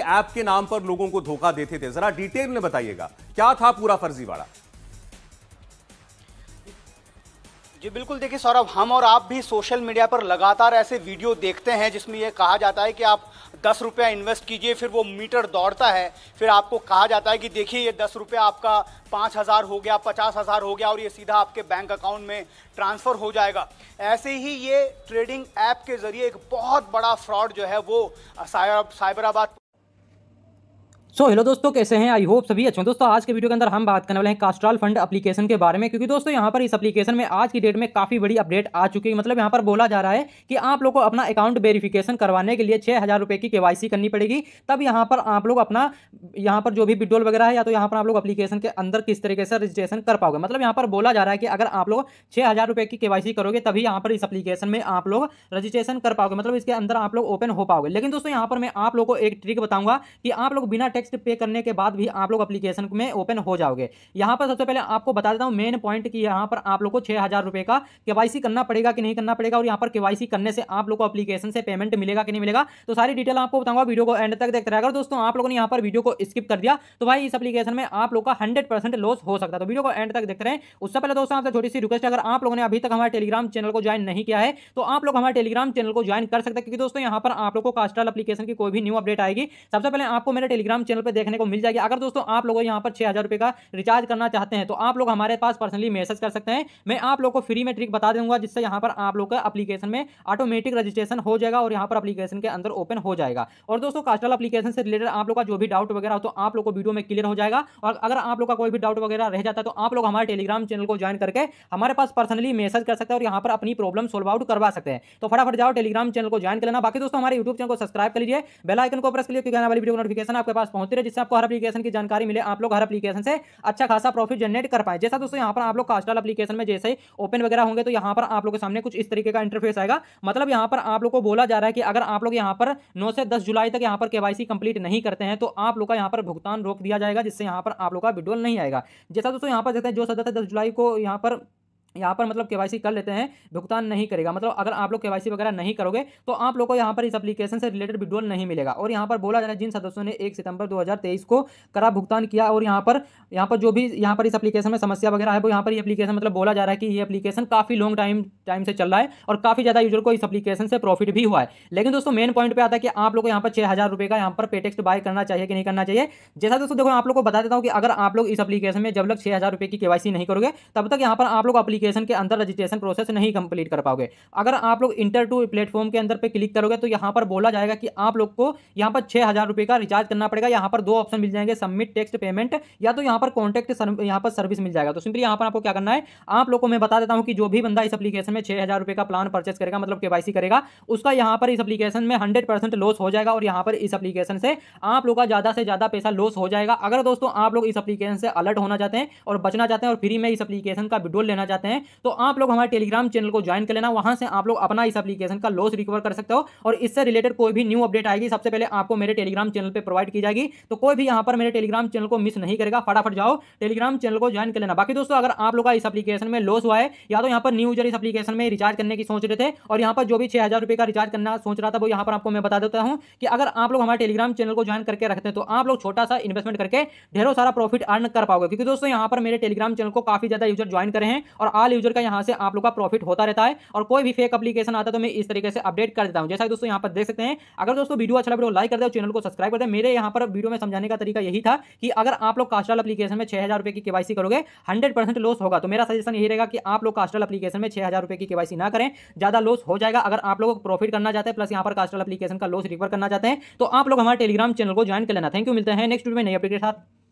app के नाम पर लोगों को धोखा देते थे जरा डिटेल में बताइएगा क्या था पूरा फर्जीवाड़ा जी बिल्कुल देखिए सौरभ हम और आप भी सोशल मीडिया पर लगातार ऐसे वीडियो देखते हैं जिसमें यह कहा जाता है कि आप दस रुपया इन्वेस्ट कीजिए फिर वो मीटर दौड़ता है फिर आपको कहा जाता है कि देखिए ये दस रुपया आपका पाँच हज़ार हो गया पचास हज़ार हो गया और ये सीधा आपके बैंक अकाउंट में ट्रांसफ़र हो जाएगा ऐसे ही ये ट्रेडिंग ऐप के ज़रिए एक बहुत बड़ा फ्रॉड जो है वो साइबराबाद सो so, हेलो दोस्तों कैसे हैं आई होप सभी अच्छे हैं दोस्तों आज के वीडियो के अंदर हम बात करने वाले हैं कास्ट्रॉल फंड एप्लीकेशन के बारे में क्योंकि दोस्तों यहाँ पर इस एप्लीकेशन में आज की डेट में काफ़ी बड़ी अपडेट आ चुकी है मतलब यहाँ पर बोला जा रहा है कि आप लोग को अपना अकाउंट वेरीफिकेशन करवाने के लिए छः हज़ार की के करनी पड़ेगी तब यहाँ पर आप लोग अपना यहाँ पर जो भी विड्रोल वगैरह है या तो यहाँ पर आप लोग अपलीकेशन के अंदर किस तरीके से रजिस्ट्रेशन कर पाओगे मतलब यहाँ पर बोला जा रहा है कि अगर आप लोग छः हज़ार रुपये की के करोगे तभी यहाँ पर इस अपलीकेशन में आप लोग रजिस्ट्रेशन कर पाओगे मतलब इसके अंदर आप लोग ओपन हो पाओगे लेकिन दोस्तों यहाँ पर मैं आप लोग को एक ट्रिक बताऊँगा कि आप लोग बिना टैक्स पे करने के बाद भी आप लोग अपलीकेशन में ओपन हो जाओगे यहाँ पर सबसे पहले आपको बता देता हूँ मेन पॉइंट कि यहाँ पर आप लोग को छः हज़ार रुपये का केवाईसी करना पड़ेगा कि नहीं करना पड़ेगा और यहाँ पर केवाईसी करने से आप लोग को अपलीकेशन से पेमेंट मिलेगा कि नहीं मिलेगा तो सारी डिटेल आपको बताऊंगा वीडियो को एंड तक देखते रहेगा दोस्तों आप लोगों ने यहाँ पर वीडियो को स्किप कर दिया तो भाई इस अपलीकेशन में आप लोग का हंड्रेड लॉस हो सकता है तो वीडियो को एंड तक देखते रहे उससे पहले दोस्तों आपसे छोटी सी रिक्वेस्ट अगर आप लोगों ने अभी तक हमारे टेलीग्राम चैनल को ज्वाइन नहीं किया है तो आप लोग हमारे टेलीग्राम चैनल को ज्वाइन कर सकते हैं क्योंकि दोस्तों यहाँ पर आप लोग को कास्ट्रल अपलीकेशन की कोई भी न्यू अपडेट आएगी सबसे पहले आपको मेरे टेलीग्राम चैनल पर देखने को मिल जाएगी अगर दोस्तों आप लोग यहाँ पर छह हज़ार रुपये का रिचार्ज करना चाहते हैं तो आप लोग हमारे पास पर्सनली मैसेज कर सकते हैं मैं आप लोग को फ्री में ट्रिक बता दूंगा जिससे यहाँ पर आप लोग का अपलीकेशन में ऑटोमेटिक रजिस्ट्रेशन हो जाएगा और यहाँ पर अपलीकेशन के अंदर ओपन हो जाएगा और दोस्तों कास्टल अपलीकेशन से रिलेटेड आप लोग का जो भी डाउट वगैरह तो आप लोग को वीडियो में क्लियर हो जाएगा और अगर आप लोग का कोई भी डाउट वगैरह रह जाता है तो आप लोग हमारे टेलीग्राम चैनल को ज्वाइन करके हमारे पास पर्सनली मैसेज कर सकते हैं और यहाँ पर अपनी प्रॉब्लम सोल्व आउट करवा सकते हैं तो फटाफट जाओ टेलीग्राम चैनल को ज्वाइन कर लेना बाकी दोस्तों हमारे यूट्यूब चैनल को सब्सक्राइब कर लीजिए बेल आइकन को प्रेस करिए क्योंकि आने वाली वीडियो नोटिफिकेशन आपके पास पहुंच होती रहे जिससे आपको हर अपलीकेशन की जानकारी मिले आप लोग हर अपलीकेशन से अच्छा खासा प्रॉफिट जनरेट कर पाए जैसा दोस्तों यहाँ पर आप लोग कास्टल अपलीकेशन में जैसे ओपन वगैरह होंगे तो यहाँ पर आप लोग के सामने कुछ इस तरीके का इंटरफेस आएगा मतलब यहाँ पर आप लोग को बोला जा रहा है कि अगर आप लोग यहाँ पर नौ से दस जुलाई तक यहाँ पर केवाईसी कंप्लीट नहीं करते हैं तो आप लोग का यहाँ पर भुगतान रोक दिया जाएगा जिससे यहाँ पर आप लोग का विड्रोल नहीं आएगा जैसा दोस्तों यहाँ पर देखते हैं जो सदस्य दस जुलाई को यहाँ पर यहाँ पर मतलब केवाईसी कर लेते हैं भुगतान नहीं करेगा मतलब अगर आप लोग केवाईसी वगैरह नहीं करोगे तो आप लोग को यहाँ पर इस एप्लीकेशन से रिलेटेड विड्रोल नहीं मिलेगा और यहाँ पर बोला जा रहा है जिन सदस्यों ने एक सितंबर 2023 को करा भुगतान किया और यहाँ पर यहाँ पर जो भी यहाँ पर इस अपलीकेशन में समस्या वगैरह है वो यहाँ पर ये अपलीकेशन मतलब बोला जा रहा है कि ये अपलीकेशन काफ़ी लॉन्ग टाइम टाइम से चल रहा है और काफ़ी ज़्यादा यूजर को इस अपलीकेशन से प्रॉफिट भी हुआ है लेकिन दोस्तों मेन पॉइंट पर आता है कि आप लोग को यहाँ पर छः हज़ार रुपये का यहाँ पर पेटेक्स बाय करना चाहिए कि नहीं करना चाहिए जैसा दोस्तों देखो आप लोग को बता देता हूँ कि अगर आप लोग इस अपलीकेशन में जब लोग छः हज़ार रुपये की के नहीं करोगे तब तक यहाँ पर आप लोग अपलीकेशन एप्लीकेशन के अंदर रजिस्ट्रेशन प्रोसेस नहीं कंप्लीट कर पाओगे अगर आप लोग इंटर टू प्लेटफॉर्म के अंदर पे क्लिक करोगे तो यहाँ पर बोला जाएगा कि आप लोग को यहाँ पर छः हज़ार रुपये का रिचार्ज करना पड़ेगा यहाँ पर दो ऑप्शन मिल जाएंगे सबमिट टेक्स्ट पेमेंट या तो यहाँ पर कॉन्टैक्ट यहाँ पर सर्विस मिल जाएगा तो सिंपली यहाँ पर आपको क्या करना है आप लोग को मैं बता देता हूँ कि जो भी बंदा इस एप्लीकेशन में छः हज़ार का प्लान परचेस करेगा मतलब के करेगा उसका यहाँ पर इस एप्लीकेशन में हंड्रेड परसेंट लॉस हो जाएगा और यहाँ पर इस अपलीकेशन से आप लोग का ज़्यादा से ज़्यादा पैसा लॉस हो जाएगा अगर दोस्तों आप लोग इस एप्लीकेशन से अलर्ट होना चाहते हैं और बचना चाहते हैं और फ्री में इस एप्लीकेशन का विड्रोल लेना चाहते हैं हैं तो आप लोग हमारे टेलीग्राम चैनल को ज्वाइन कर लेना वहां से आप लोग अपना इस एप्लीकेशन का लॉस रिकवर कर सकते हो और इससे रिलेटेड कोई भी न्यू अपडेट आएगी सबसे पहले आपको मेरे टेलीग्राम चैनल पर प्रोवाइड की जाएगी तो कोई भी यहाँ पर मेरे टेलीग्राम चैनल को मिस नहीं करेगा फटाफट जाओ टेलीग्राम चैनल को ज्वाइन कर लेना बाकी दोस्तों अगर आप लोग इस अपलीकेशन में लॉस हुआ है या तो यहाँ पर न्यू यूजर इस अपलीकेशन में रिचार्ज करने की सोच रहे थे और यहाँ पर जो भी छह का रिचार्ज करना सोच रहा था वो यहाँ पर आपको मैं बता देता हूँ कि अगर आप लोग हमारे टेलीग्राम चैनल को ज्वाइन करके रखते हैं तो आप लोग छोटा सा इन्वेस्टमेंट करके ढेरों सारा प्रॉफिट अर्न कर पाओगे क्योंकि दोस्तों यहाँ पर मेरे टेलीग्राम चैनल को काफ़ी ज़्यादा यूजर ज्वाइन करें और आप हाल यूजर का यहाँ से आप लोग का प्रॉफिट होता रहता है और कोई भी फेक अपलीकेशन आता है तो मैं इस तरीके से अपडेट कर देता हूँ जैसा दोस्तों यहाँ पर देख सकते हैं अगर दोस्तों वीडियो अच्छा लगे तो लाइक कर दे चैनल को सब्सक्राइब कर दे मेरे यहाँ पर वीडियो में समझाने का तरीका यही था कि अगर आप लोग कास्टल अपलीकेशन में छह की केवाईसी करोगे हंड्रेड लॉस होगा तो मेरा सजेशन यही रहेगा कि आप लोग कास्टल अपलीकेशन में छह की केवाईसी ना करें ज्यादा लॉस हो जाएगा अगर आप लोग प्रॉफिट करना चाहते हैं प्लस यहाँ पर कास्टल अपलीकेशन का लॉस रिकवर करना चाहते हैं तो आप लोग हमारे टेलीग्राम चैनल को ज्वाइन कर लेना थैंक यू मिलते हैं नेक्स्ट वीडियो में नई अपडेट के साथ